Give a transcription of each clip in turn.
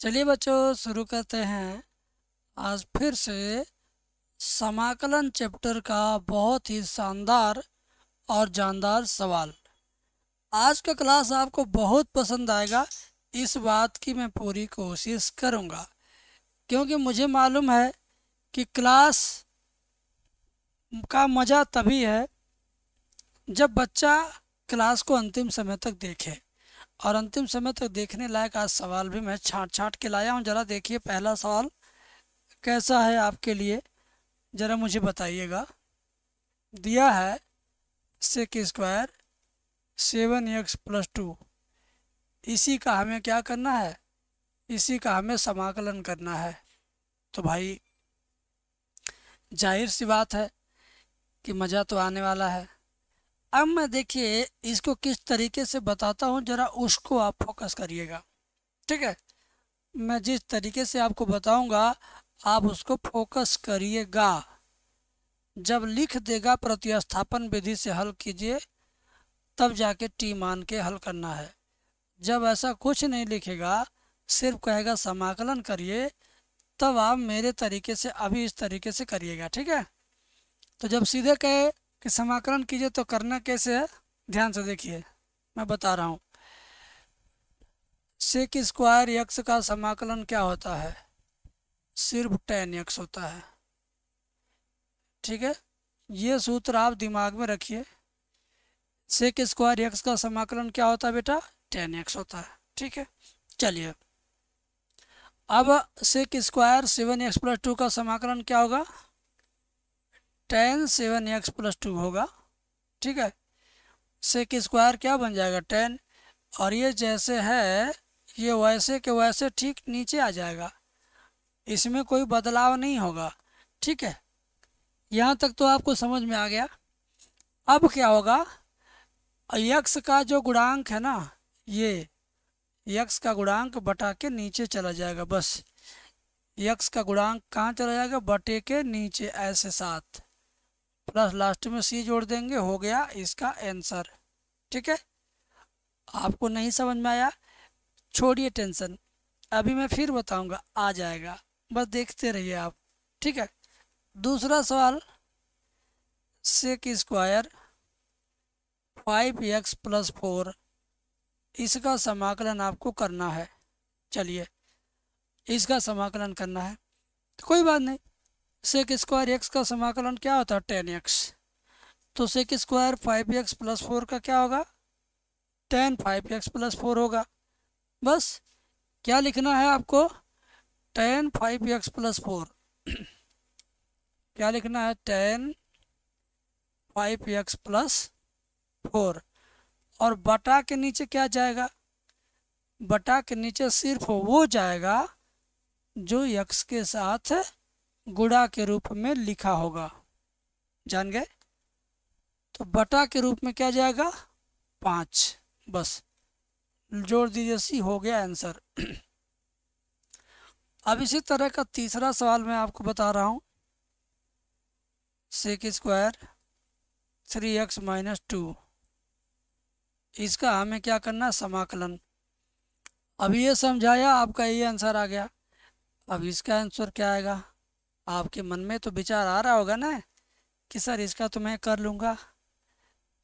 चलिए बच्चों शुरू करते हैं आज फिर से समाकलन चैप्टर का बहुत ही शानदार और जानदार सवाल आज का क्लास आपको बहुत पसंद आएगा इस बात की मैं पूरी कोशिश करूंगा क्योंकि मुझे मालूम है कि क्लास का मज़ा तभी है जब बच्चा क्लास को अंतिम समय तक देखे और अंतिम समय तक तो देखने लायक आज सवाल भी मैं छाट छाट के लाया हूँ ज़रा देखिए पहला सवाल कैसा है आपके लिए ज़रा मुझे बताइएगा दिया है sec square seven X plus two इसी का हमें क्या करना है इसी का हमें समाकलन करना है तो भाई जाहिर सी बात है कि मज़ा तो आने वाला है अब मैं देखिए इसको किस तरीके से बताता हूँ जरा उसको आप फोकस करिएगा ठीक है मैं जिस तरीके से आपको बताऊंगा आप उसको फोकस करिएगा जब लिख देगा प्रतिस्थापन विधि से हल कीजिए तब जाके टी मान के हल करना है जब ऐसा कुछ नहीं लिखेगा सिर्फ कहेगा समाकलन करिए तब आप मेरे तरीके से अभी इस तरीके से करिएगा ठीक है तो जब सीधे कहे कि समाकलन कीजिए तो करना कैसे है ध्यान से देखिए मैं बता रहा हूँ सेक स्क्वायर यक्स का समाकलन क्या होता है सिर्फ टेन यक्स होता है ठीक है ये सूत्र आप दिमाग में रखिए सेक स्क्वायर यक्स का समाकलन क्या होता है बेटा टेन एक्स होता है ठीक है चलिए अब sec square seven X plus two का समाकलन क्या होगा tan seven X plus two होगा ठीक है सेक स्क्वायर क्या बन जाएगा टेन और ये जैसे है ये वैसे के वैसे ठीक नीचे आ जाएगा इसमें कोई बदलाव नहीं होगा ठीक है यहाँ तक तो आपको समझ में आ गया अब क्या होगा यक्स का जो गुणांक है ना ये यक्स का गुणांक बटा के नीचे चला जाएगा बस यक्स का गुणांक कहाँ चला जाएगा बटे के नीचे ऐसे साथ प्लस लास्ट में सी जोड़ देंगे हो गया इसका आंसर ठीक है आपको नहीं समझ में आया छोड़िए टेंशन अभी मैं फिर बताऊंगा आ जाएगा बस देखते रहिए आप ठीक है दूसरा सवाल sec square five X plus four इसका समाकलन आपको करना है चलिए इसका समाकलन करना है तो कोई बात नहीं सेक स्क्वायर एक्स का समाकलन क्या होता है टेन एक्स तो sec square five X plus four का क्या होगा tan five X plus four होगा बस क्या लिखना है आपको tan five X plus four क्या लिखना है tan five X plus four और बटा के नीचे क्या जाएगा बटा के नीचे सिर्फ वो जाएगा जो यक्स के साथ गुड़ा के रूप में लिखा होगा जान गए तो बटा के रूप में क्या जाएगा पाँच बस जोड़ दीजिए सी हो गया आंसर अब इसी तरह का तीसरा सवाल मैं आपको बता रहा हूँ sec square three X minus two इसका हमें क्या करना है समाकलन अब ये समझाया आपका ये आंसर आ गया अब इसका आंसर क्या आएगा आपके मन में तो विचार आ रहा होगा ना कि सर इसका तो मैं कर लूँगा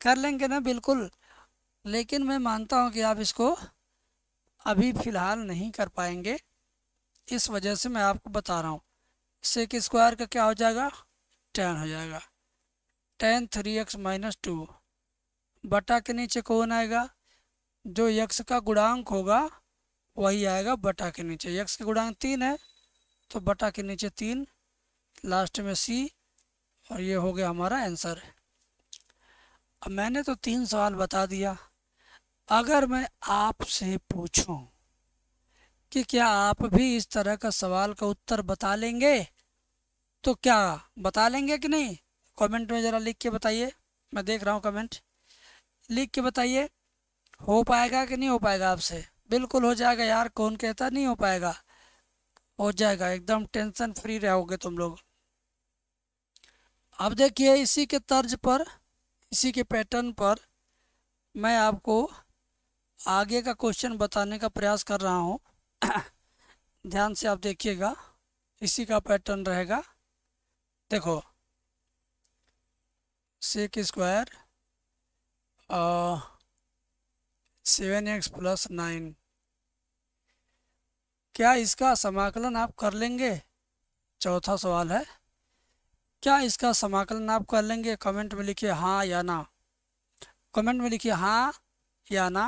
कर लेंगे ना बिल्कुल लेकिन मैं मानता हूँ कि आप इसको अभी फ़िलहाल नहीं कर पाएंगे इस वजह से मैं आपको बता रहा हूँ इससे स्क्वायर का क्या हो जाएगा टेन हो जाएगा tan three X minus two बटा के नीचे कौन आएगा जो यक्स का गुणांक होगा वही आएगा बटा के नीचे यक्स का गुणांक तीन है तो बटा के नीचे तीन लास्ट में सी और ये हो गया हमारा आंसर अब मैंने तो तीन सवाल बता दिया अगर मैं आपसे पूछूं कि क्या आप भी इस तरह का सवाल का उत्तर बता लेंगे तो क्या बता लेंगे कि नहीं कमेंट में ज़रा लिख के बताइए मैं देख रहा हूँ कमेंट लिख के बताइए हो पाएगा कि नहीं हो पाएगा आपसे बिल्कुल हो जाएगा यार कौन कहता नहीं हो पाएगा हो जाएगा एकदम टेंशन फ्री रहोगे तुम लोग अब देखिए इसी के तर्ज पर इसी के पैटर्न पर मैं आपको आगे का क्वेश्चन बताने का प्रयास कर रहा हूँ ध्यान से आप देखिएगा इसी का पैटर्न रहेगा देखो sec square seven X plus nine क्या इसका समाकलन आप कर लेंगे चौथा सवाल है क्या इसका समाकलन आप कर लेंगे कमेंट में लिखिए हाँ या ना कमेंट में लिखिए हाँ या ना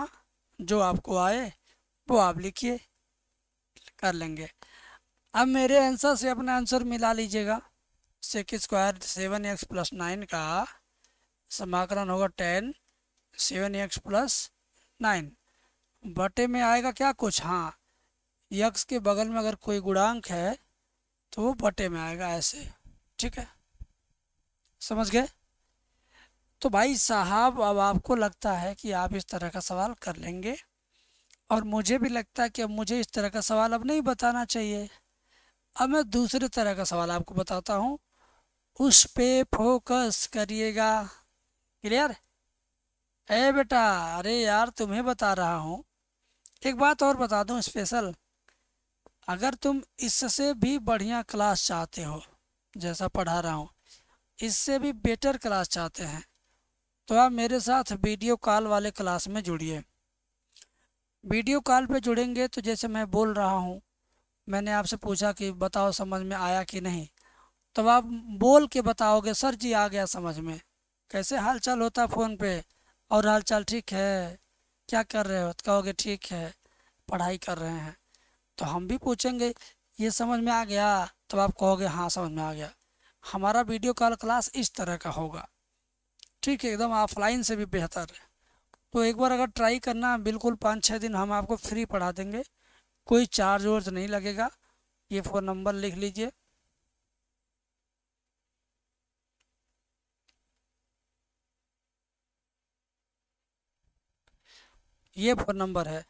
जो आपको आए वो आप लिखिए कर लेंगे अब मेरे आंसर से अपना आंसर मिला लीजिएगा sec square seven X plus nine का समाकलन होगा tan seven X plus nine बटे में आएगा क्या कुछ हाँ यक्स के बगल में अगर कोई गुणांक है तो वो बटे में आएगा ऐसे ठीक है समझ गए तो भाई साहब अब आपको लगता है कि आप इस तरह का सवाल कर लेंगे और मुझे भी लगता है कि अब मुझे इस तरह का सवाल अब नहीं बताना चाहिए अब मैं दूसरे तरह का सवाल आपको बताता हूँ उस पे फोकस करिएगा क्लियर ए बेटा अरे यार तुम्हें बता रहा हूँ एक बात और बता दूँ स्पेशल अगर तुम इससे भी बढ़िया क्लास चाहते हो जैसा पढ़ा रहा हूँ इससे भी बेटर क्लास चाहते हैं तो आप मेरे साथ वीडियो कॉल वाले क्लास में जुड़िए वीडियो कॉल पे जुड़ेंगे तो जैसे मैं बोल रहा हूँ मैंने आपसे पूछा कि बताओ समझ में आया कि नहीं तो आप बोल के बताओगे सर जी आ गया समझ में कैसे हालचाल होता फ़ोन पे और हालचाल ठीक है क्या कर रहे हो तो कहोगे ठीक है पढ़ाई कर रहे हैं तो हम भी पूछेंगे ये समझ में आ गया तो आप कहोगे हाँ समझ में आ गया हमारा वीडियो कॉल क्लास इस तरह का होगा ठीक है एकदम ऑफलाइन से भी बेहतर है तो एक बार अगर ट्राई करना बिल्कुल पाँच छः दिन हम आपको फ्री पढ़ा देंगे कोई चार्ज वर्ज नहीं लगेगा ये फ़ोन नंबर लिख लीजिए ये फ़ोन नंबर है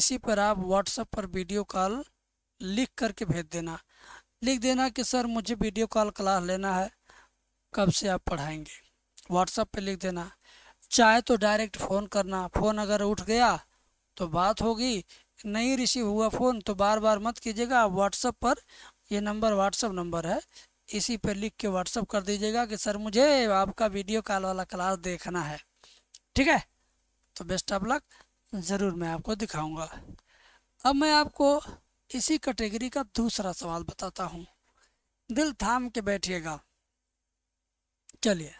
इसी पर आप व्हाट्सएप पर वीडियो कॉल लिख करके भेज देना लिख देना कि सर मुझे वीडियो कॉल क्लास लेना है कब से आप पढ़ाएंगे व्हाट्सएप पे लिख देना चाहे तो डायरेक्ट फ़ोन करना फ़ोन अगर उठ गया तो बात होगी नहीं रिसीव हुआ फ़ोन तो बार बार मत कीजिएगा आप व्हाट्सएप पर ये नंबर व्हाट्सएप नंबर है इसी पर लिख के व्हाट्सअप कर दीजिएगा कि सर मुझे आपका वीडियो कॉल वाला क्लास देखना है ठीक है तो बेस्ट ऑफ लक ज़रूर मैं आपको दिखाऊंगा अब मैं आपको इसी कैटेगरी का दूसरा सवाल बताता हूँ दिल थाम के बैठिएगा चलिए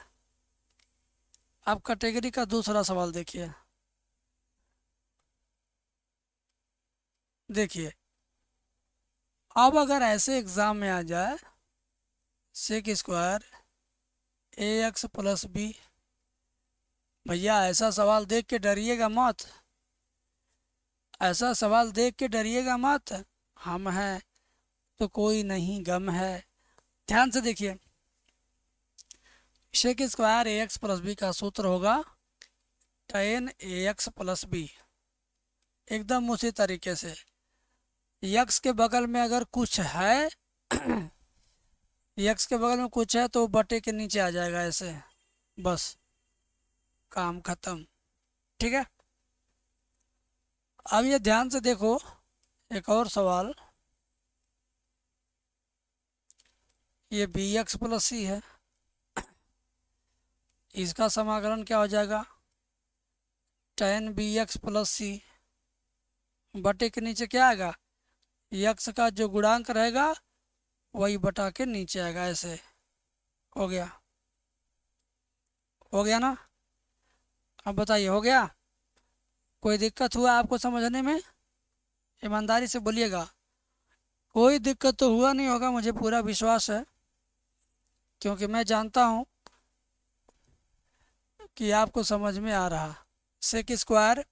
अब कैटेगरी का दूसरा सवाल देखिए देखिए अब अगर ऐसे एग्ज़ाम में आ जाए sec square A x plus B भैया ऐसा सवाल देख के डरिएगा मत ऐसा सवाल देख के डरिएगा मत हम हैं तो कोई नहीं गम है ध्यान से देखिए sec square A x plus B का सूत्र होगा tan A x plus B एकदम उसी तरीके से यक्स के बगल में अगर कुछ है यक्स के बगल में कुछ है तो बटे के नीचे आ जाएगा ऐसे बस काम खत्म ठीक है अब ये ध्यान से देखो एक और सवाल ये बी एक्स प्लस सी है इसका समाकलन क्या हो जाएगा tan B X plus C बटे के नीचे क्या आएगा यक्स का जो गुणांक रहेगा वही बटा के नीचे आएगा ऐसे हो गया हो गया ना अब बताइए हो गया कोई दिक्कत हुआ आपको समझने में ईमानदारी से बोलिएगा कोई दिक्कत तो हुआ नहीं होगा मुझे पूरा विश्वास है क्योंकि मैं जानता हूं कि आपको समझ में आ रहा सेक स्क्वायर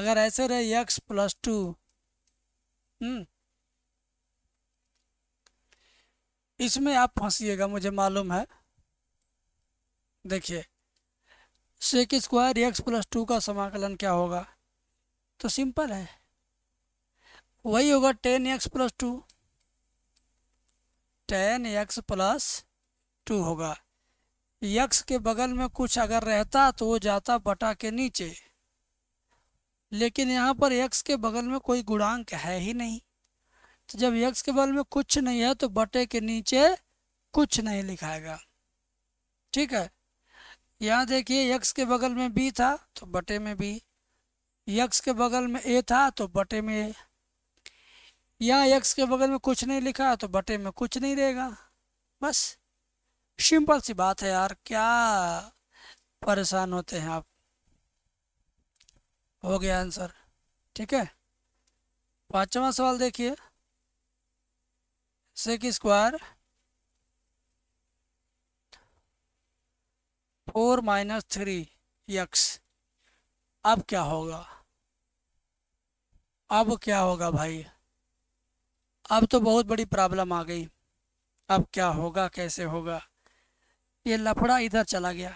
अगर ऐसे रहे यक्स प्लस टू इसमें आप फंसीएगा मुझे मालूम है देखिए sec square X plus two का समाकलन क्या होगा तो सिंपल है वही होगा tan X plus two tan X plus two होगा यक्स के बगल में कुछ अगर रहता तो वो जाता बटा के नीचे लेकिन यहाँ पर यक्स के बगल में कोई गुणांक है ही नहीं तो जब यक्स के बगल में कुछ नहीं है तो बटे के नीचे कुछ नहीं लिखाएगा ठीक है यहाँ देखिए यक्स के बगल में बी था तो बटे में बी यक्स के बगल में ए था तो बटे में ए यहाँ एक्स के बगल में कुछ नहीं लिखा तो बटे में कुछ नहीं रहेगा बस सिंपल सी बात है यार क्या परेशान होते हैं आप हो गया आंसर ठीक है पांचवा सवाल देखिए sec square four minus three X अब क्या होगा अब क्या होगा भाई अब तो बहुत बड़ी प्रॉब्लम आ गई अब क्या होगा कैसे होगा ये लफड़ा इधर चला गया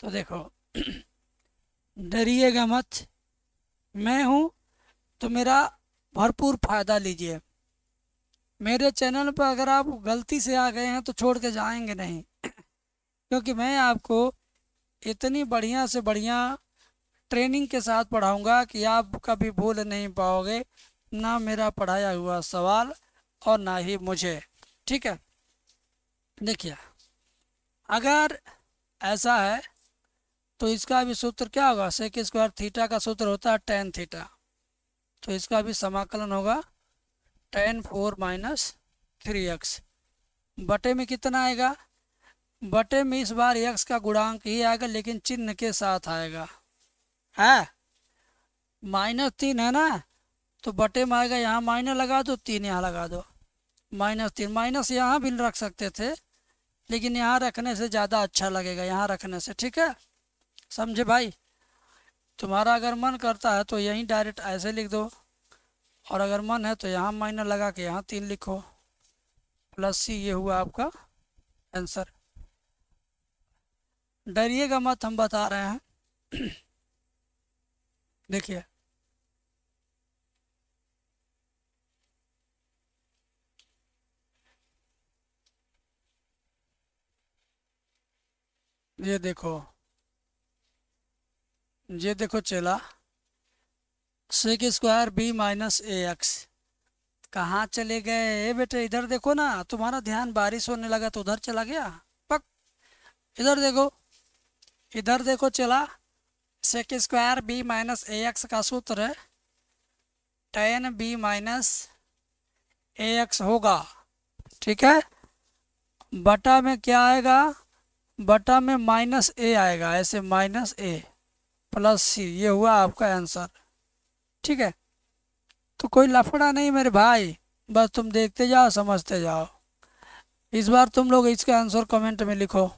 तो देखो डरिएगा मत मैं हूँ तो मेरा भरपूर फ़ायदा लीजिए मेरे चैनल पर अगर आप गलती से आ गए हैं तो छोड़ के जाएंगे नहीं क्योंकि मैं आपको इतनी बढ़िया से बढ़िया ट्रेनिंग के साथ पढ़ाऊंगा कि आप कभी भूल नहीं पाओगे ना मेरा पढ़ाया हुआ सवाल और ना ही मुझे ठीक है देखिए अगर ऐसा है तो इसका भी सूत्र क्या होगा सेक स्क्वायर थीटा का सूत्र होता है टेन थीटा तो इसका भी समाकलन होगा tan four minus three X बटे में कितना आएगा बटे में इस बार एक्स का गुणांक ही आएगा लेकिन चिन्ह के साथ आएगा है माइनस तीन है ना तो बटे में आएगा यहाँ माइनस लगा दो तीन यहाँ लगा दो माइनस तीन माइनस यहाँ भी रख सकते थे लेकिन यहाँ रखने से ज़्यादा अच्छा लगेगा यहाँ रखने से ठीक है समझे भाई तुम्हारा अगर मन करता है तो यहीं डायरेक्ट ऐसे लिख दो और अगर मन है तो यहाँ माइनस लगा के यहाँ तीन लिखो प्लस सी ये हुआ आपका आंसर डरिएगा मत हम बता रहे हैं देखिए ये देखो ये देखो चला sec square B minus A X कहाँ चले गए बेटे इधर देखो ना तुम्हारा ध्यान बारिश होने लगा तो उधर चला गया पक इधर देखो इधर देखो चला sec square B minus A X का सूत्र है tan B minus A X होगा ठीक है बटा में क्या आएगा बटा में माइनस ए आएगा ऐसे माइनस ए प्लस सी ये हुआ आपका आंसर ठीक है तो कोई लफड़ा नहीं मेरे भाई बस तुम देखते जाओ समझते जाओ इस बार तुम लोग इसका आंसर कमेंट में लिखो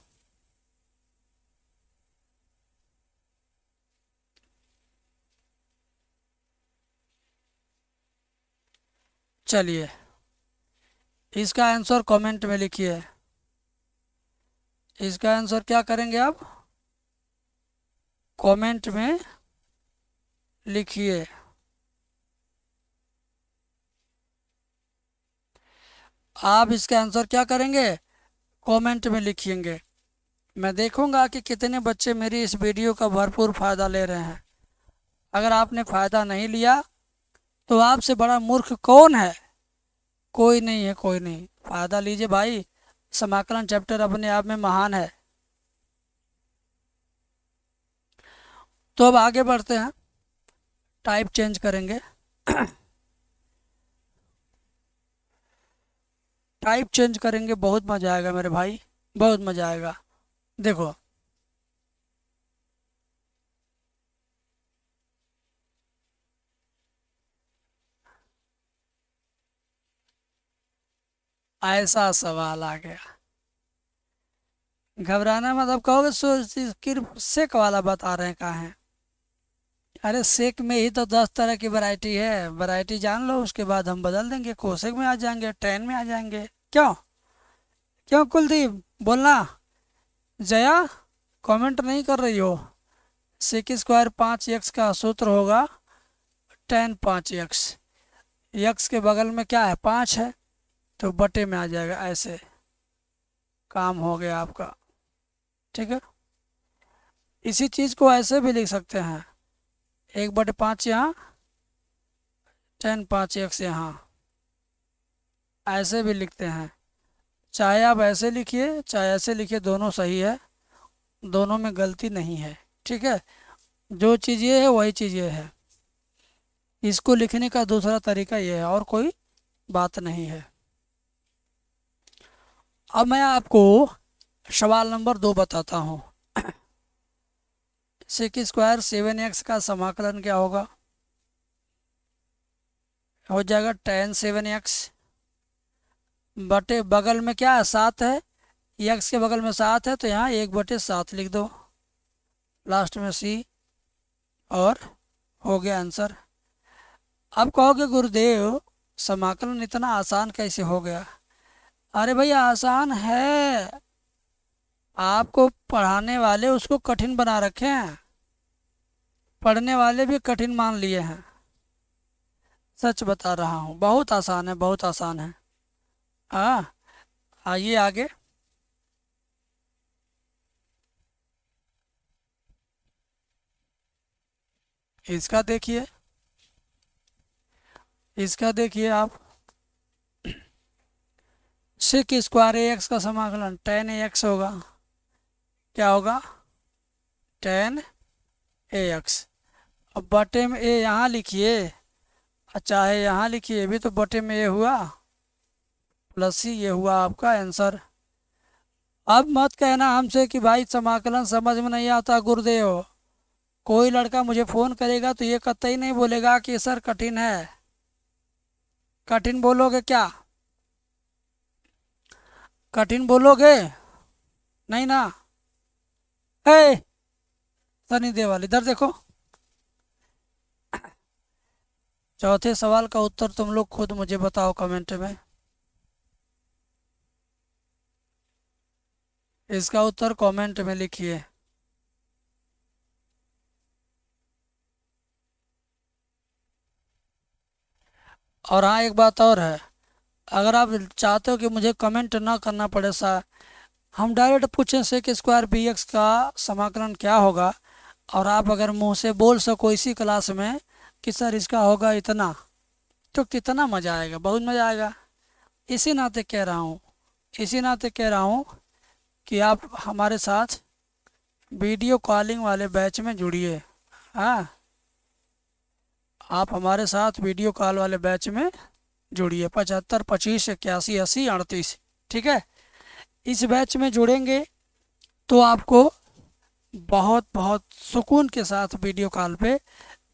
चलिए इसका आंसर कमेंट में लिखिए इसका आंसर क्या करेंगे आप कमेंट में लिखिए आप इसका आंसर क्या करेंगे कमेंट में लिखेंगे मैं देखूंगा कि कितने बच्चे मेरी इस वीडियो का भरपूर फ़ायदा ले रहे हैं अगर आपने फ़ायदा नहीं लिया तो आपसे बड़ा मूर्ख कौन है कोई नहीं है कोई नहीं फ़ायदा लीजिए भाई समाकलन चैप्टर अपने आप में महान है तो अब आगे बढ़ते हैं टाइप चेंज करेंगे टाइप चेंज करेंगे बहुत मज़ा आएगा मेरे भाई बहुत मज़ा आएगा देखो ऐसा सवाल आ गया घबराना मतलब कहोगे सिर्फ सेक वाला बता रहे हैं कहाँ है अरे सेक में ही तो दस तरह की वैरायटी है वैरायटी जान लो उसके बाद हम बदल देंगे कोसेक में आ जाएंगे ट्रेन में आ जाएंगे क्यों क्यों कुलदीप बोलना जया कमेंट नहीं कर रही हो सेक स्क्वायर पाँच एक्स का सूत्र होगा टेन पाँच एक्स एक्स के बगल में क्या है पाँच है तो बटे में आ जाएगा ऐसे काम हो गया आपका ठीक है इसी चीज़ को ऐसे भी लिख सकते हैं एक बटे पाँच यहाँ टेन पाँच से यहाँ ऐसे भी लिखते हैं चाहे आप ऐसे लिखिए चाहे ऐसे लिखिए दोनों सही है दोनों में गलती नहीं है ठीक है जो चीज़ ये है वही चीज़ ये है इसको लिखने का दूसरा तरीका ये है और कोई बात नहीं है अब मैं आपको सवाल नंबर दो बताता हूँ सिक्स स्क्वायर सेवन एक्स का समाकलन क्या होगा हो जाएगा टेन सेवन एक्स बटे बगल में क्या है सात है एक्स के बगल में सात है तो यहाँ एक बटे सात लिख दो लास्ट में सी और हो गया आंसर अब कहोगे गुरुदेव समाकलन इतना आसान कैसे हो गया अरे भाई आसान है आपको पढ़ाने वाले उसको कठिन बना रखे हैं पढ़ने वाले भी कठिन मान लिए हैं सच बता रहा हूँ बहुत आसान है बहुत आसान है हाँ आइए आगे इसका देखिए इसका देखिए आप सिक स्क्वायर ए एक्स का समाकलन टेन ए एक्स होगा क्या होगा टेन ए एक्स अब बटे में ए यहाँ लिखिए अच्छा है यहाँ लिखिए भी तो बटे में ए हुआ प्लस ही ये हुआ आपका आंसर अब मत कहना हमसे कि भाई समाकलन समझ में नहीं आता गुरुदेव कोई लड़का मुझे फ़ोन करेगा तो ये कतई नहीं बोलेगा कि सर कठिन है कठिन बोलोगे क्या कठिन बोलोगे नहीं ना है सनी देवाल इधर देखो चौथे सवाल का उत्तर तुम लोग खुद मुझे बताओ कमेंट में इसका उत्तर कमेंट में लिखिए और हाँ एक बात और है अगर आप चाहते हो कि मुझे कमेंट ना करना पड़े सा हम डायरेक्ट पूछें से कि स्क्वायर बी एक्स का समाकलन क्या होगा और आप अगर मुँह से बोल सको इसी क्लास में कि सर इसका होगा इतना तो कितना मज़ा आएगा बहुत मज़ा आएगा इसी नाते कह रहा हूँ इसी नाते कह रहा हूँ कि आप हमारे साथ वीडियो कॉलिंग वाले बैच में जुड़िए हाँ आप हमारे साथ वीडियो कॉल वाले बैच में जोड़िए पचहत्तर पच्चीस इक्यासी अस्सी अड़तीस ठीक है इस बैच में जुड़ेंगे तो आपको बहुत बहुत सुकून के साथ वीडियो कॉल पे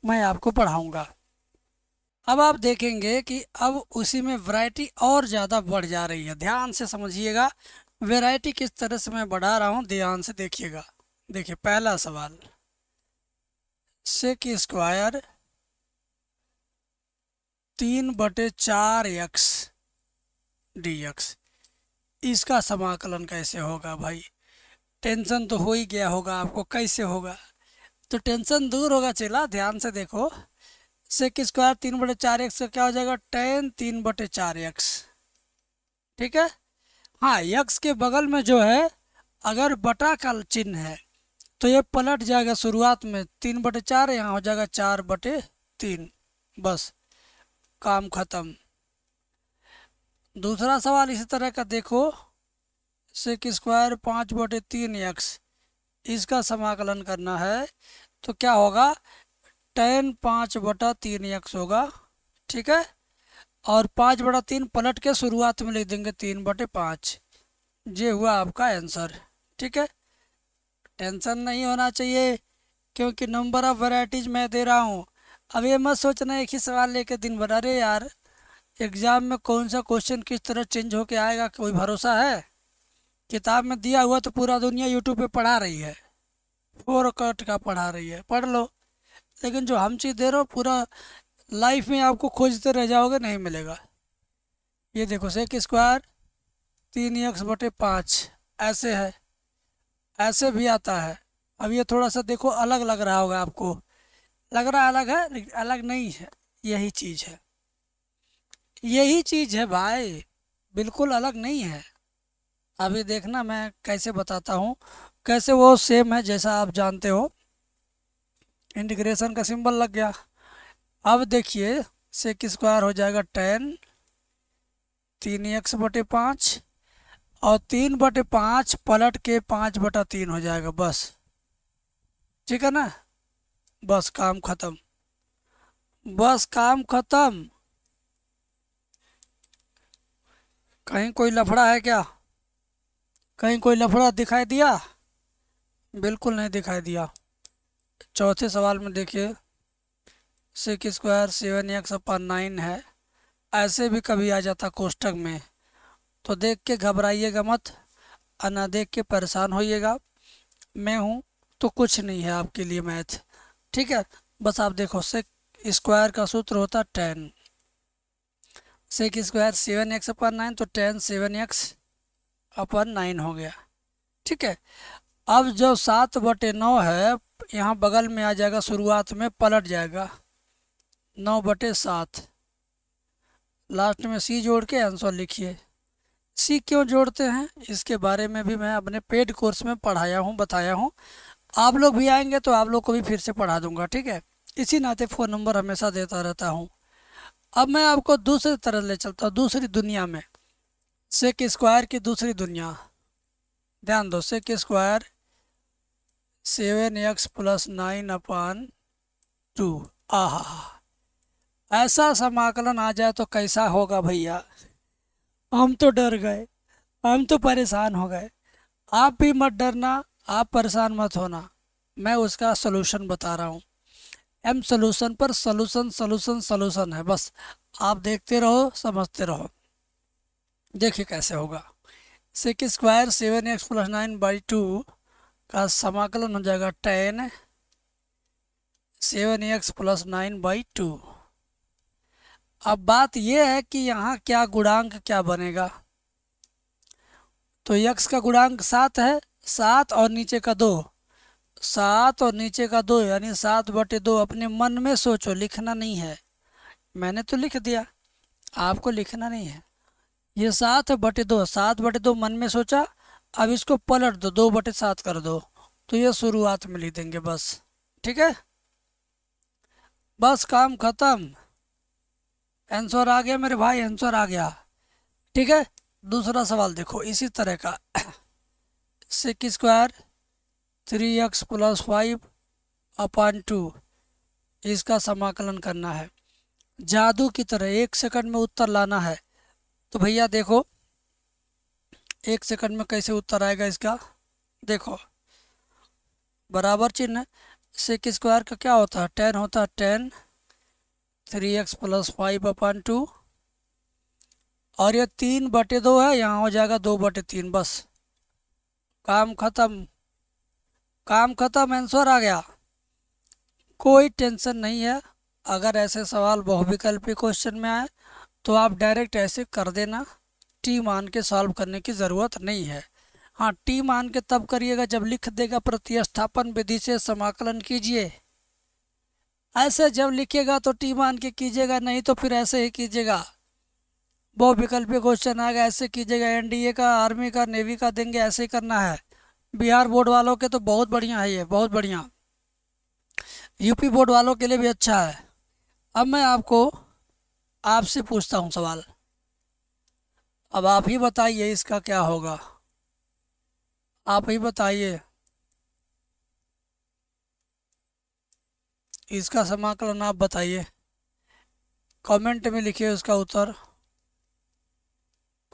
मैं आपको पढ़ाऊंगा अब आप देखेंगे कि अब उसी में वैरायटी और ज़्यादा बढ़ जा रही है ध्यान से समझिएगा वैरायटी किस तरह से मैं बढ़ा रहा हूँ ध्यान से देखिएगा देखिए पहला सवाल सेक स्क्वायर तीन बटे चार एक्स डी एक्स इसका समाकलन कैसे होगा भाई टेंशन तो हो ही गया होगा आपको कैसे होगा तो टेंशन दूर होगा चेला ध्यान से देखो सेक स्क्वायर तीन बटे चार एक्स का क्या हो जाएगा टेन तीन बटे चार एक्स ठीक है हाँ यक्स के बगल में जो है अगर बटा का चिन्ह है तो ये पलट जाएगा शुरुआत में तीन बटे चार यहाँ हो जाएगा चार बटे तीन बस काम खत्म दूसरा सवाल इसी तरह का देखो सिक्स स्क्वायर पाँच बटे तीन एक्स इसका समाकलन करना है तो क्या होगा टेन पाँच बटा तीन एक्स होगा ठीक है और पाँच बटा तीन पलट के शुरुआत में लिख देंगे तीन बटे पाँच ये हुआ आपका आंसर ठीक है टेंशन नहीं होना चाहिए क्योंकि नंबर ऑफ वैरायटीज मैं दे रहा हूँ अब ये मत सोचना एक ही सवाल लेके दिन भर अरे यार एग्ज़ाम में कौन सा क्वेश्चन किस तरह चेंज होके आएगा कोई भरोसा है किताब में दिया हुआ तो पूरा दुनिया यूट्यूब पे पढ़ा रही है फोर कट का पढ़ा रही है पढ़ लो लेकिन जो हम चीज़ दे रहे हो पूरा लाइफ में आपको खोजते रह जाओगे नहीं मिलेगा ये देखो सेक स्क्वायर तीन एक्स बटे पाँच ऐसे है ऐसे भी आता है अब ये थोड़ा सा देखो अलग लग रहा होगा आपको लग रहा अलग है लेकिन अलग नहीं है यही चीज़ है यही चीज़ है भाई बिल्कुल अलग नहीं है अभी देखना मैं कैसे बताता हूँ कैसे वो सेम है जैसा आप जानते हो इंटीग्रेशन का सिंबल लग गया अब देखिए सेक स्क्वायर हो जाएगा टेन तीन एक्स बटे पाँच और तीन बटे पाँच पलट के पाँच बटा तीन हो जाएगा बस ठीक है ना बस काम खत्म बस काम खत्म कहीं कोई लफड़ा है क्या कहीं कोई लफड़ा दिखाई दिया बिल्कुल नहीं दिखाई दिया चौथे सवाल में देखिए sec square seven X upon nine है ऐसे भी कभी आ जाता कोष्टक में तो देख के घबराइएगा मत और देख के परेशान होइएगा मैं हूँ तो कुछ नहीं है आपके लिए मैथ ठीक है बस आप देखो सेक स्क्वायर का सूत्र होता है tan sec square seven X upon nine तो tan seven X upon nine हो गया ठीक है अब जो सात बटे नौ है यहाँ बगल में आ जाएगा शुरुआत में पलट जाएगा नौ बटे सात लास्ट में सी जोड़ के आंसर लिखिए सी क्यों जोड़ते हैं इसके बारे में भी मैं अपने पेड कोर्स में पढ़ाया हूँ बताया हूँ आप लोग भी आएंगे तो आप लोग को भी फिर से पढ़ा दूंगा ठीक है इसी नाते फ़ोन नंबर हमेशा देता रहता हूँ अब मैं आपको दूसरी तरह ले चलता हूँ दूसरी दुनिया में सेक स्क्वायर की दूसरी दुनिया ध्यान दो sec square seven X plus nine upon two आहा ऐसा समाकलन आ जाए तो कैसा होगा भैया हम तो डर गए हम तो परेशान हो गए आप भी मत डरना आप परेशान मत होना मैं उसका सलूशन बता रहा हूँ एम सलूशन पर सलूशन सलूशन सलूशन है बस आप देखते रहो समझते रहो देखिए कैसे होगा sec square seven X plus nine by two का समाकलन हो जाएगा tan seven X plus nine by two अब बात यह है कि यहाँ क्या गुणांक क्या बनेगा तो यक्स का गुणांक सात है सात और नीचे का दो सात और नीचे का दो यानी सात बटे दो अपने मन में सोचो लिखना नहीं है मैंने तो लिख दिया आपको लिखना नहीं है ये सात बटे दो सात बटे दो मन में सोचा अब इसको पलट दो दो बटे सात कर दो तो ये शुरुआत में लिख देंगे बस ठीक है बस काम खत्म आंसर आ गया मेरे भाई आंसर आ गया ठीक है दूसरा सवाल देखो इसी तरह का sec square three x plus five upon two इसका समाकलन करना है जादू की तरह एक सेकंड में उत्तर लाना है तो भैया देखो एक सेकंड में कैसे उत्तर आएगा इसका देखो बराबर चिन्ह सिक्स स्क्वायर का क्या होता है टेन होता है tan three x plus five upon two और ये तीन बटे दो है यहाँ हो जाएगा दो बटे तीन बस काम ख़त्म काम ख़त्म आंसर आ गया कोई टेंशन नहीं है अगर ऐसे सवाल बहुविकल्पी क्वेश्चन में आए तो आप डायरेक्ट ऐसे कर देना टी मान के सॉल्व करने की ज़रूरत नहीं है हाँ टी मान के तब करिएगा जब लिख देगा प्रतिस्थापन विधि से समाकलन कीजिए ऐसे जब लिखेगा तो टी मान के कीजिएगा नहीं तो फिर ऐसे ही कीजिएगा विकल्पी क्वेश्चन आएगा ऐसे कीजिएगा एनडीए का आर्मी का नेवी का देंगे ऐसे ही करना है बिहार बोर्ड वालों के तो बहुत बढ़िया है ये बहुत बढ़िया यूपी बोर्ड वालों के लिए भी अच्छा है अब मैं आपको आपसे पूछता हूँ सवाल अब आप ही बताइए इसका क्या होगा आप ही बताइए इसका समाकलन आप बताइए कमेंट में लिखिए उसका उत्तर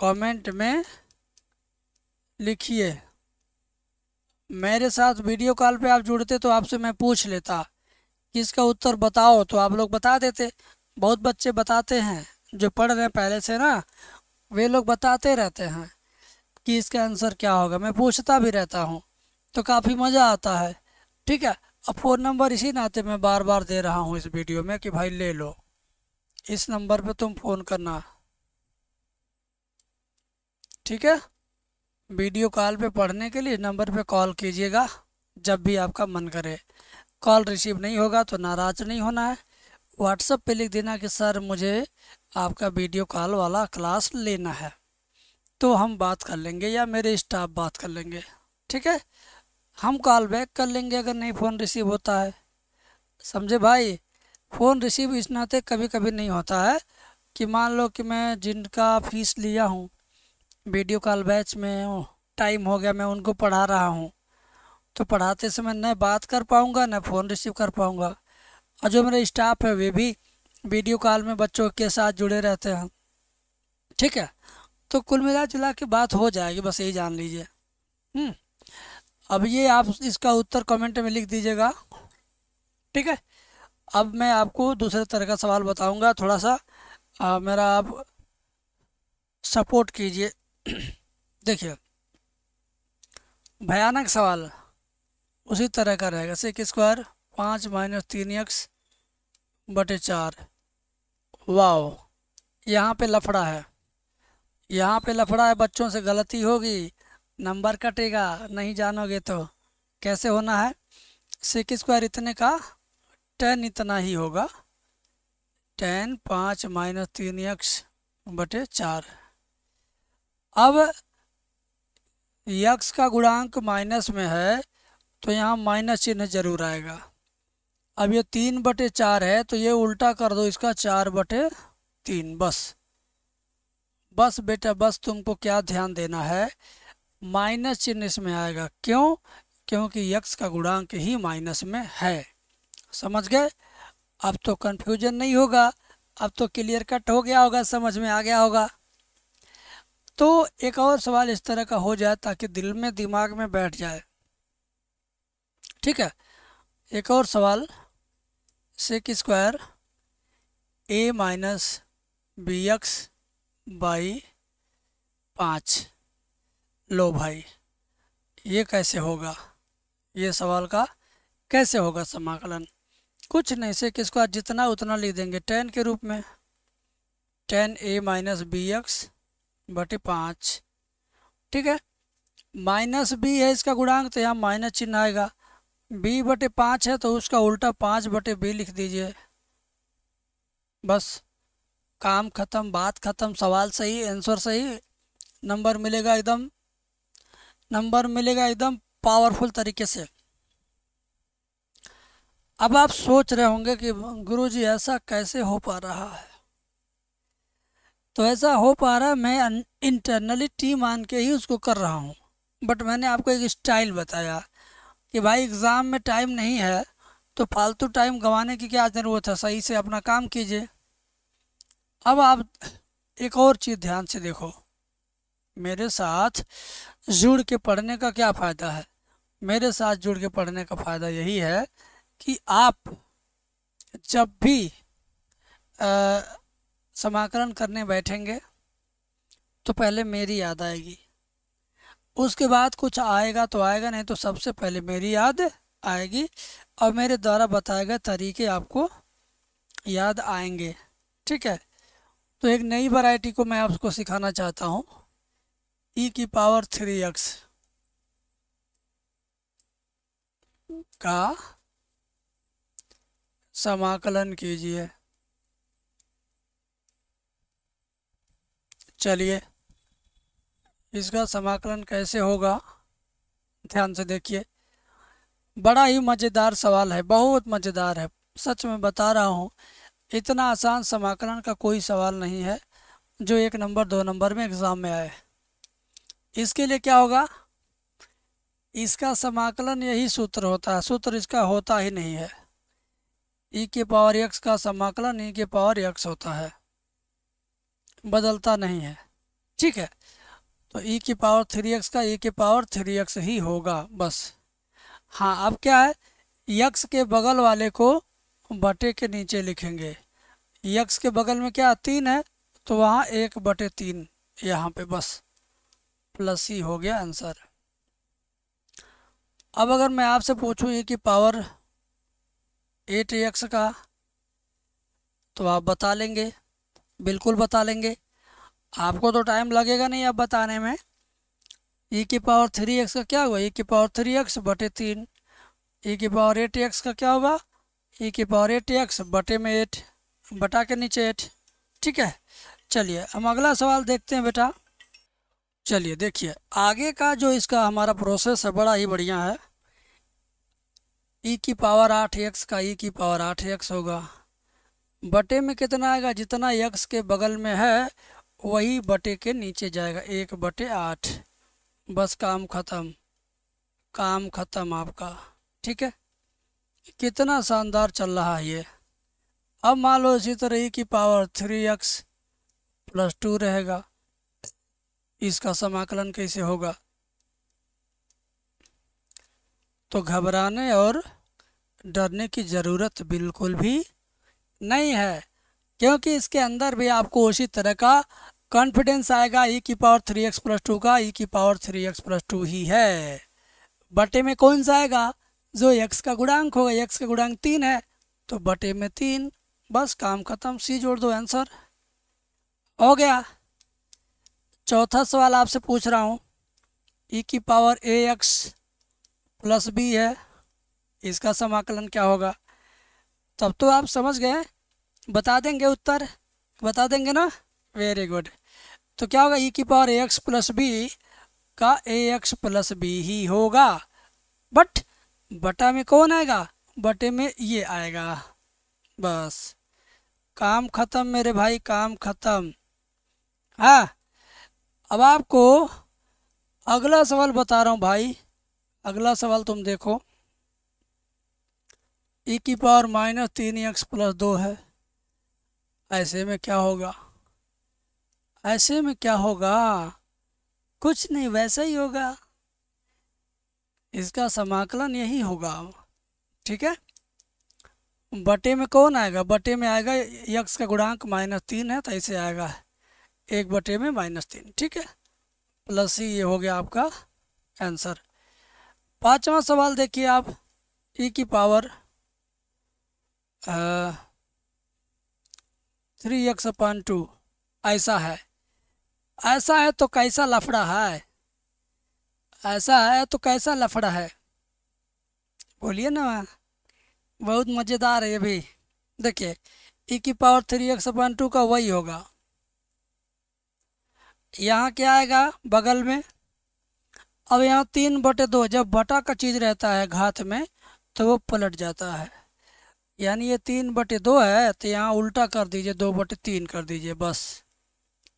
कमेंट में लिखिए मेरे साथ वीडियो कॉल पे आप जुड़ते तो आपसे मैं पूछ लेता कि इसका उत्तर बताओ तो आप लोग बता देते बहुत बच्चे बताते हैं जो पढ़ रहे हैं पहले से ना वे लोग बताते रहते हैं कि इसका आंसर क्या होगा मैं पूछता भी रहता हूँ तो काफ़ी मज़ा आता है ठीक है अब फ़ोन नंबर इसी नाते मैं बार बार दे रहा हूँ इस वीडियो में कि भाई ले लो इस नंबर पे तुम फ़ोन करना ठीक है वीडियो कॉल पे पढ़ने के लिए नंबर पे कॉल कीजिएगा जब भी आपका मन करे कॉल रिसीव नहीं होगा तो नाराज़ नहीं होना है व्हाट्सएप पे लिख देना कि सर मुझे आपका वीडियो कॉल वाला क्लास लेना है तो हम बात कर लेंगे या मेरे स्टाफ बात कर लेंगे ठीक है हम कॉल बैक कर लेंगे अगर नहीं फ़ोन रिसीव होता है समझे भाई फ़ोन रिसीव इस नाते कभी कभी नहीं होता है कि मान लो कि मैं जिनका फ़ीस लिया हूँ वीडियो कॉल बैच में टाइम हो गया मैं उनको पढ़ा रहा हूँ तो पढ़ाते समय न बात कर पाऊँगा न फ़ोन रिसीव कर पाऊँगा और जो मेरे स्टाफ है वे भी वीडियो कॉल में बच्चों के साथ जुड़े रहते हैं ठीक है तो कुल मिला जुला के बात हो जाएगी बस यही जान लीजिए हम्म। अब ये आप इसका उत्तर कमेंट में लिख दीजिएगा ठीक है अब मैं आपको दूसरे तरह का सवाल बताऊंगा थोड़ा सा आ, मेरा आप सपोर्ट कीजिए देखिए भयानक सवाल उसी तरह का रहेगा सिक्स स्क्वायर पाँच माइनस तीन एक्स बटे चार वाओ यहाँ पे लफड़ा है यहाँ पे लफड़ा है बच्चों से गलती होगी नंबर कटेगा नहीं जानोगे तो कैसे होना है सिक्स स्क्वायर इतने का टेन इतना ही होगा टेन पाँच माइनस तीन एक्स बटे चार अब यक्स का गुणांक माइनस में है तो यहाँ माइनस चिन्ह जरूर आएगा अब ये तीन बटे चार है तो ये उल्टा कर दो इसका चार बटे तीन बस बस बेटा बस तुमको क्या ध्यान देना है माइनस चिन्ह इसमें आएगा क्यों क्योंकि यक्स का गुणांक ही माइनस में है समझ गए अब तो कन्फ्यूजन नहीं होगा अब तो क्लियर कट हो गया होगा समझ में आ गया होगा तो एक और सवाल इस तरह का हो जाए ताकि दिल में दिमाग में बैठ जाए ठीक है एक और सवाल sec square A minus B X by पाँच लो भाई ये कैसे होगा ये सवाल का कैसे होगा समाकलन कुछ नहीं से किसको जितना उतना लिख देंगे टेन के रूप में tan A minus B X बटे पाँच ठीक है माइनस बी है इसका गुणांक तो यहाँ माइनस चिन्ह आएगा बी बटे पाँच है तो उसका उल्टा पाँच बटे बी लिख दीजिए बस काम खत्म बात खत्म सवाल सही आंसर सही नंबर मिलेगा एकदम नंबर मिलेगा एकदम पावरफुल तरीके से अब आप सोच रहे होंगे कि गुरुजी ऐसा कैसे हो पा रहा है तो ऐसा हो पा रहा मैं इंटरनली टीम मान के ही उसको कर रहा हूँ बट मैंने आपको एक स्टाइल बताया कि भाई एग्ज़ाम में टाइम नहीं है तो फालतू टाइम गंवाने की क्या ज़रूरत है सही से अपना काम कीजिए अब आप एक और चीज़ ध्यान से देखो मेरे साथ जुड़ के पढ़ने का क्या फ़ायदा है मेरे साथ जुड़ के पढ़ने का फ़ायदा यही है कि आप जब भी आ, समाकलन करने बैठेंगे तो पहले मेरी याद आएगी उसके बाद कुछ आएगा तो आएगा नहीं तो सबसे पहले मेरी याद आएगी और मेरे द्वारा बताए गए तरीके आपको याद आएंगे ठीक है तो एक नई वैरायटी को मैं आपको सिखाना चाहता हूँ ई e की पावर थ्री एक्स का समाकलन कीजिए चलिए इसका समाकलन कैसे होगा ध्यान से देखिए बड़ा ही मज़ेदार सवाल है बहुत मज़ेदार है सच में बता रहा हूँ इतना आसान समाकलन का कोई सवाल नहीं है जो एक नंबर दो नंबर में एग्ज़ाम में आए इसके लिए क्या होगा इसका समाकलन यही सूत्र होता है सूत्र इसका होता ही नहीं है ई के पावर एक्स का समाकलन ई के पावर एक्स होता है बदलता नहीं है ठीक है तो e की पावर थ्री एक्स का e की पावर थ्री एक्स ही होगा बस हाँ अब क्या है यक्स के बगल वाले को बटे के नीचे लिखेंगे यक्स के बगल में क्या तीन है तो वहाँ एक बटे तीन यहाँ पे बस प्लस ही e हो गया आंसर अब अगर मैं आपसे पूछूँ ए e की पावर एट एक्स का तो आप बता लेंगे बिल्कुल बता लेंगे आपको तो टाइम लगेगा नहीं अब बताने में ई e की पावर थ्री एक्स का क्या हुआ ई की पावर थ्री एक्स बटे तीन ई की पावर एट एक्स का क्या होगा ई e की पावर एट एक्स बटे में एट बटा के नीचे एट ठीक है चलिए हम अगला सवाल देखते हैं बेटा चलिए देखिए आगे का जो इसका हमारा प्रोसेस है बड़ा ही बढ़िया है ई e की पावर आठ एक्स का ई की पावर आठ एक्स होगा बटे में कितना आएगा जितना यक्स के बगल में है वही बटे के नीचे जाएगा एक बटे आठ बस काम ख़त्म काम ख़त्म आपका ठीक है कितना शानदार चल रहा है ये अब मान लो इसी तरह ही e की power three x plus two रहेगा इसका समाकलन कैसे होगा तो घबराने और डरने की ज़रूरत बिल्कुल भी नहीं है क्योंकि इसके अंदर भी आपको उसी तरह का कॉन्फिडेंस आएगा ई e की power three x plus two का ई e की power three x plus two ही है बटे में कौन सा आएगा जो एक्स का गुणांक होगा एक्स का गुणांक तीन है तो बटे में तीन बस काम खत्म सी जोड़ दो आंसर हो गया चौथा सवाल आपसे पूछ रहा हूँ ई e की power a x plus b है इसका समाकलन क्या होगा तो अब तो आप समझ गए बता देंगे उत्तर बता देंगे ना वेरी गुड तो क्या होगा ई e की power a x plus B का ए एक्स प्लस बी ही होगा बट बटा में कौन आएगा बटे में ये आएगा बस काम ख़त्म मेरे भाई काम ख़त्म हाँ अब आपको अगला सवाल बता रहा हूँ भाई अगला सवाल तुम देखो ई की पावर माइनस तीन एक्स प्लस दो है ऐसे में क्या होगा ऐसे में क्या होगा कुछ नहीं वैसा ही होगा इसका समाकलन यही होगा ठीक है बटे में कौन आएगा बटे में आएगा यक्स का गुणांक माइनस तीन है तो ऐसे आएगा एक बटे में माइनस तीन ठीक है प्लस ही ये हो गया आपका आंसर पांचवा सवाल देखिए आप ई की power three x point two ऐसा है ऐसा है तो कैसा लफड़ा है ऐसा है तो कैसा लफड़ा है बोलिए ना बहुत मज़ेदार है ये भी देखिए ई e की power three x point two का वही होगा यहाँ क्या आएगा बगल में अब यहाँ तीन बटे दो जब बटा का चीज़ रहता है घात में तो वो पलट जाता है यानी ये तीन बटे दो है तो यहाँ उल्टा कर दीजिए दो बटे तीन कर दीजिए बस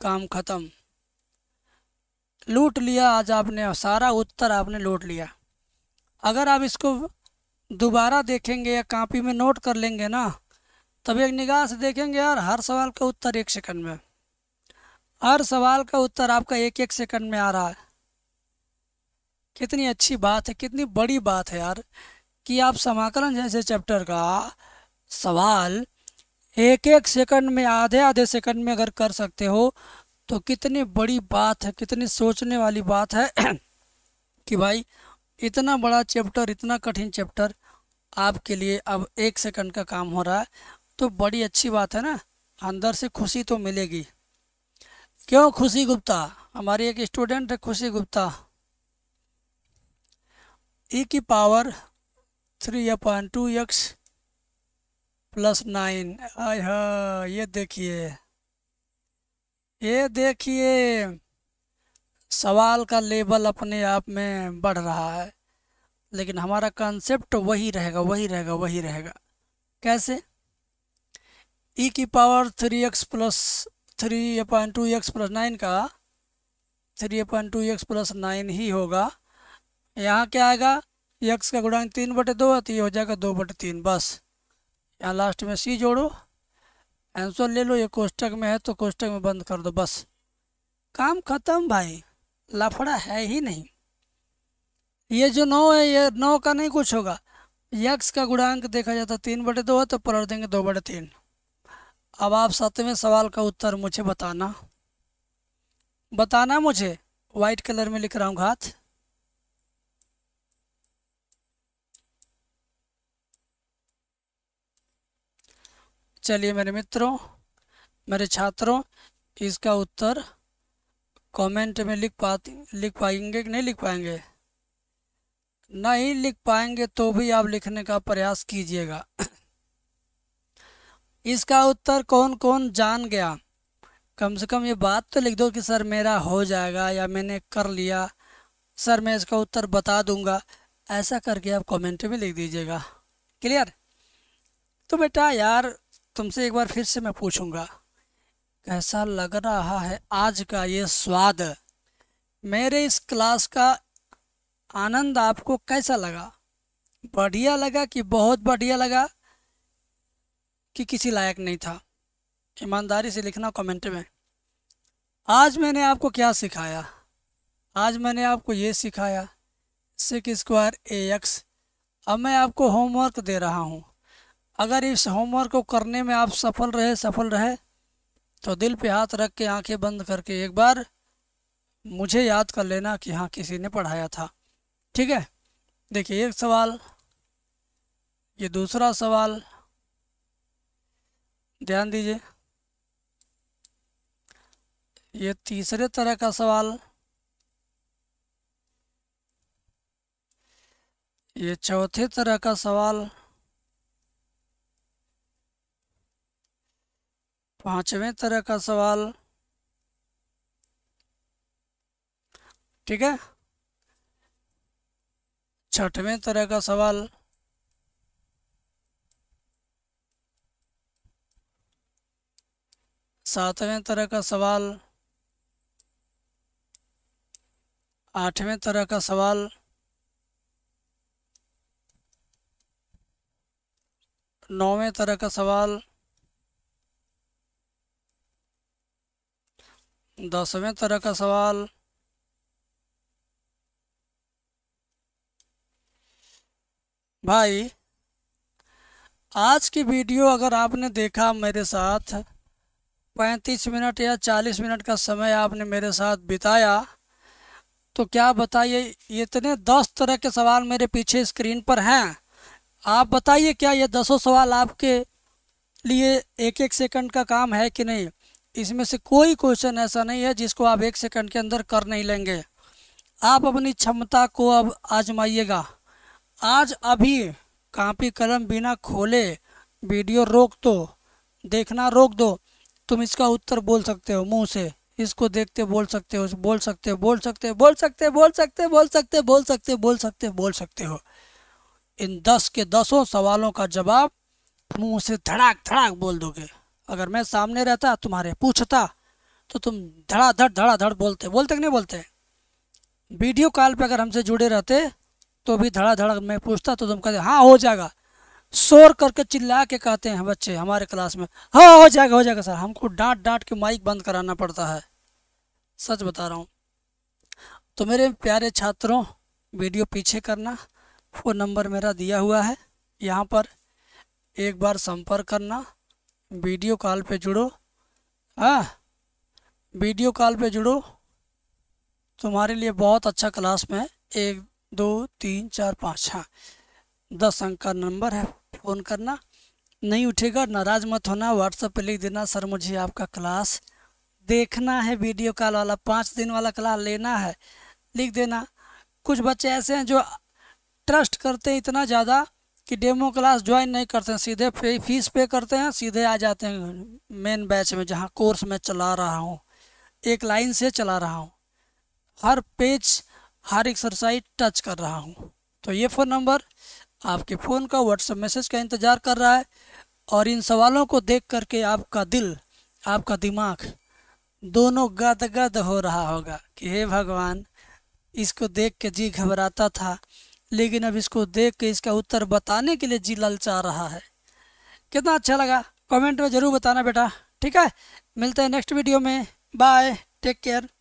काम ख़त्म लूट लिया आज आपने सारा उत्तर आपने लूट लिया अगर आप इसको दोबारा देखेंगे या कापी में नोट कर लेंगे ना तब एक निगाह से देखेंगे यार हर सवाल का उत्तर एक सेकंड में हर सवाल का उत्तर आपका एक एक सेकंड में आ रहा है कितनी अच्छी बात है कितनी बड़ी बात है यार कि आप समाकलन जैसे चैप्टर का सवाल एक एक सेकंड में आधे आधे सेकंड में अगर कर सकते हो तो कितनी बड़ी बात है कितनी सोचने वाली बात है कि भाई इतना बड़ा चैप्टर इतना कठिन चैप्टर आपके लिए अब एक सेकंड का काम हो रहा है तो बड़ी अच्छी बात है ना अंदर से खुशी तो मिलेगी क्यों खुशी गुप्ता हमारी एक स्टूडेंट है खुशी गुप्ता ई e की पावर थ्री या point two x plus nine आय ये देखिए ये देखिए सवाल का लेवल अपने आप में बढ़ रहा है लेकिन हमारा कॉन्सेप्ट वही रहेगा वही रहेगा वही रहेगा कैसे ई e की power three x plus three point two x plus nine का three point two x plus nine ही होगा यहाँ क्या आएगा एक्स का गुणांक तीन बटे दो है तो ये हो जाएगा दो बटे तीन बस यहाँ लास्ट में सी जोड़ो आंसर ले लो ये कोष्टक में है तो कोष्टक में बंद कर दो बस काम खत्म भाई लफड़ा है ही नहीं ये जो नौ है ये नौ का नहीं कुछ होगा यक्स का गुणांक देखा जाता तीन बटे दो है तो पलट देंगे दो बटे तीन अब आप सातवें सवाल का उत्तर मुझे बताना बताना मुझे वाइट कलर में लिख रहा हूँ घात चलिए मेरे मित्रों मेरे छात्रों इसका उत्तर कमेंट में लिख पाते लिख पाएंगे कि नहीं लिख पाएंगे नहीं लिख पाएंगे तो भी आप लिखने का प्रयास कीजिएगा इसका उत्तर कौन कौन जान गया कम से कम ये बात तो लिख दो कि सर मेरा हो जाएगा या मैंने कर लिया सर मैं इसका उत्तर बता दूंगा ऐसा करके आप कमेंट में लिख दीजिएगा क्लियर तो बेटा यार तुमसे एक बार फिर से मैं पूछूंगा कैसा लग रहा है आज का ये स्वाद मेरे इस क्लास का आनंद आपको कैसा लगा बढ़िया लगा कि बहुत बढ़िया लगा कि किसी लायक नहीं था ईमानदारी से लिखना कमेंट में आज मैंने आपको क्या सिखाया आज मैंने आपको ये सिखाया सिक्स स्क्वायर ए एक्स अब मैं आपको होमवर्क दे रहा हूँ अगर इस होमवर्क को करने में आप सफल रहे सफल रहे तो दिल पे हाथ रख के आंखें बंद करके एक बार मुझे याद कर लेना कि हाँ किसी ने पढ़ाया था ठीक है देखिए एक सवाल ये दूसरा सवाल ध्यान दीजिए ये तीसरे तरह का सवाल ये चौथे तरह का सवाल पांचवें तरह का सवाल ठीक है छठवें तरह का सवाल सातवें तरह का सवाल आठवें तरह का सवाल नौवें तरह का सवाल दसवें तरह का सवाल भाई आज की वीडियो अगर आपने देखा मेरे साथ पैंतीस मिनट या चालीस मिनट का समय आपने मेरे साथ बिताया तो क्या बताइए इतने दस तरह के सवाल मेरे पीछे स्क्रीन पर हैं आप बताइए क्या ये दसों सवाल आपके लिए एक एक सेकंड का काम है कि नहीं इसमें से कोई क्वेश्चन ऐसा नहीं है जिसको आप एक सेकंड के अंदर कर नहीं लेंगे आप अपनी क्षमता को अब आजमाइएगा आज अभी कापी कलम बिना खोले वीडियो रोक दो देखना रोक दो तुम इसका उत्तर बोल सकते हो मुंह से इसको देखते बोल सकते हो बोल सकते हो बोल सकते हो बोल सकते हो बोल सकते हो बोल सकते हो बोल सकते हो बोल सकते हो बोल सकते हो इन दस के दसों सवालों का जवाब मुंह से धड़ाक धड़ाक बोल दोगे अगर मैं सामने रहता तुम्हारे पूछता तो तुम धड़ाधड़ धड़ाधड़ बोलते बोलते कि नहीं बोलते वीडियो कॉल पे अगर हमसे जुड़े रहते तो भी धड़ाधड़ मैं पूछता तो तुम कहते हाँ हो जाएगा शोर करके चिल्ला के कहते हैं बच्चे हमारे क्लास में हाँ हो जाएगा हो जाएगा सर हमको डांट डांट के माइक बंद कराना पड़ता है सच बता रहा हूँ तो मेरे प्यारे छात्रों वीडियो पीछे करना फ़ोन नंबर मेरा दिया हुआ है यहाँ पर एक बार संपर्क करना वीडियो कॉल पे जुड़ो हाँ वीडियो कॉल पे जुड़ो तुम्हारे लिए बहुत अच्छा क्लास में है एक दो तीन चार पाँच हाँ दस अंक का नंबर है फ़ोन करना नहीं उठेगा नाराज मत होना व्हाट्सएप पे लिख देना सर मुझे आपका क्लास देखना है वीडियो कॉल वाला पाँच दिन वाला क्लास लेना है लिख देना कुछ बच्चे ऐसे हैं जो ट्रस्ट करते इतना ज़्यादा कि डेमो क्लास ज्वाइन नहीं करते हैं सीधे फे, फीस पे करते हैं सीधे आ जाते हैं मेन बैच में जहाँ कोर्स में चला रहा हूँ एक लाइन से चला रहा हूँ हर पेज हर एक्सरसाइज टच कर रहा हूँ तो ये फ़ोन नंबर आपके फ़ोन का व्हाट्सएप मैसेज का इंतज़ार कर रहा है और इन सवालों को देख करके आपका दिल आपका दिमाग दोनों गद गद हो रहा होगा कि हे भगवान इसको देख के जी घबराता था लेकिन अब इसको देख के इसका उत्तर बताने के लिए जी ललचा रहा है कितना अच्छा लगा कमेंट में ज़रूर बताना बेटा ठीक है मिलते हैं नेक्स्ट वीडियो में बाय टेक केयर